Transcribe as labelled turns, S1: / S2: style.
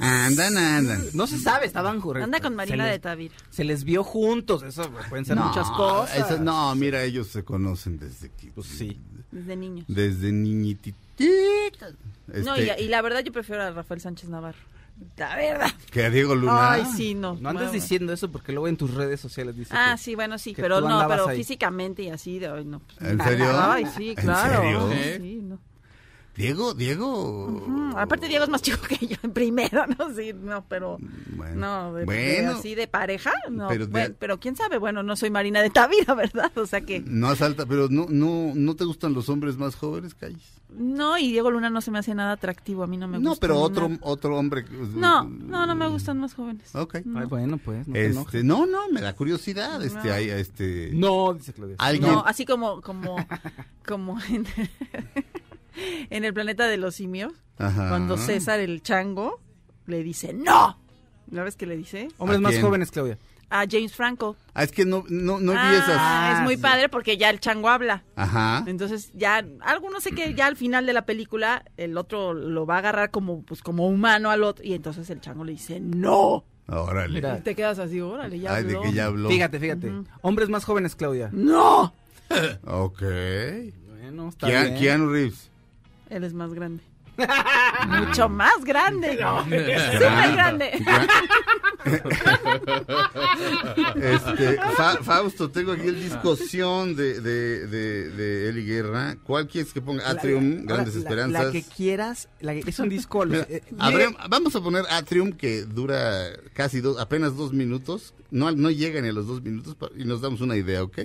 S1: Andan, andan. No se sabe, estaban jurando. Anda con Marina de Tavira. Se les vio juntos, eso pueden ser muchas cosas. no, mira, ellos se conocen desde que. Pues sí. Desde niños. Desde niñititos. no, este y, la verdad yo prefiero a Rafael Sánchez Navarro. La verdad. Que a Diego Luna. Ay, sí, no. No andes diciendo eso porque luego en tus redes sociales dices. Ah, sí, bueno, sí, pero no, pero físicamente y así. De, hoy, no, pues, ¿En serio? Ay, sí, claro. ¿En serio? Diego, Diego. Aparte Diego es más chico que yo en primero, no sí, no, pero bueno, no, de, de pareja, no, pero, quién sabe, bueno, no soy Marina de Tavira, ¿verdad? O sea que No asalta, pero no no no te gustan los hombres más jóvenes, Calles. No, y Diego Luna no se me hace nada atractivo, a mí no me gusta. No, pero otro otro hombre pues, No, no, no me gustan más jóvenes. Ok. bueno, pues, no, este, no, no, me da curiosidad, este no. este No, dice Claudia. No, así como como como en el planeta de los simios, cuando César el chango le dice ¡No! ¿La ves que le dice? Hombres más jóvenes, Claudia. A James Franco. Ah, es que no, no, no vi ah, es muy ah, padre porque ya el chango habla. Ajá. Entonces ya, algunos sé que ya al final de la película el otro lo va a agarrar como, pues, como humano al otro y entonces el chango le dice ¡No! Órale. te quedas así, órale, Fíjate, fíjate. Hombres más jóvenes, Claudia. ¡No! ok. Bueno, está bien. Reeves. Él es más grande. Mucho más grande. grande. Este, Fausto, tengo aquí el ah. discusión de, de, de, Eli Guerra. ¿Cuál quieres que ponga? Atrium, Grandes Esperanzas. La que quieras, es un disco. Eh, vamos a poner Atrium, que dura casi dos, apenas dos minutos. No, no ni a los dos minutos y nos damos una idea, ¿ok?